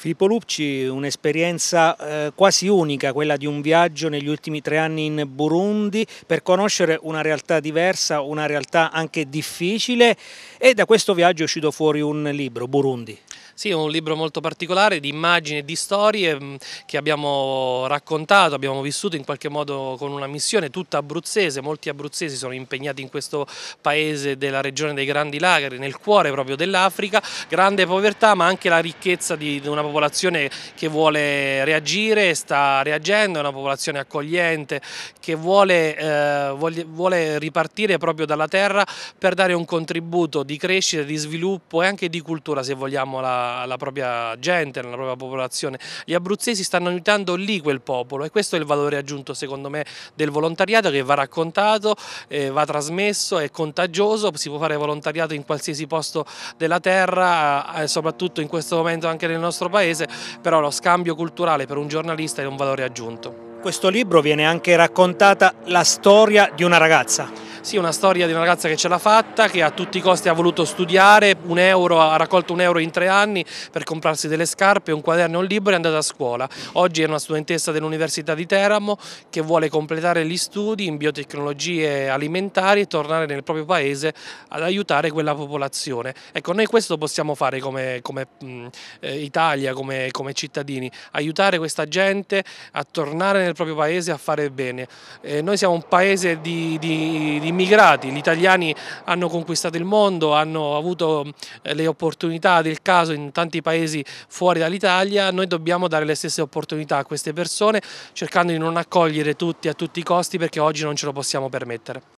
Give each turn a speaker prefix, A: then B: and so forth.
A: Filippo Lupci, un'esperienza eh, quasi unica, quella di un viaggio negli ultimi tre anni in Burundi per conoscere una realtà diversa, una realtà anche difficile e da questo viaggio è uscito fuori un libro, Burundi.
B: Sì, un libro molto particolare di immagini e di storie mm, che abbiamo raccontato, abbiamo vissuto in qualche modo con una missione tutta abruzzese, molti abruzzesi sono impegnati in questo paese della regione dei Grandi Lagri, nel cuore proprio dell'Africa, grande povertà ma anche la ricchezza di una popolazione che vuole reagire, sta reagendo, è una popolazione accogliente che vuole, eh, vuole ripartire proprio dalla terra per dare un contributo di crescita, di sviluppo e anche di cultura se vogliamo alla alla propria gente, alla propria popolazione. Gli abruzzesi stanno aiutando lì quel popolo e questo è il valore aggiunto secondo me del volontariato che va raccontato, eh, va trasmesso, è contagioso, si può fare volontariato in qualsiasi posto della terra, eh, soprattutto in questo momento anche nel nostro paese, però lo scambio culturale per un giornalista è un valore aggiunto. In questo libro viene
A: anche raccontata la storia di una ragazza.
B: Sì, una storia di una ragazza che ce l'ha fatta, che a tutti i costi ha voluto studiare, euro, ha raccolto un euro in tre anni per comprarsi delle scarpe, un quaderno e un libro e è andata a scuola. Oggi è una studentessa dell'Università di Teramo che vuole completare gli studi in biotecnologie alimentari e tornare nel proprio paese ad aiutare quella popolazione. Ecco, noi questo possiamo fare come, come eh, Italia, come, come, cittadini, aiutare questa gente a tornare nel proprio paese a fare bene. Eh, noi siamo un paese di, di, di immigrati, gli italiani hanno conquistato il mondo, hanno avuto eh, le opportunità del caso in tanti paesi fuori dall'Italia, noi dobbiamo dare le stesse opportunità a queste persone cercando di non accogliere tutti a tutti i costi perché oggi non ce lo possiamo permettere.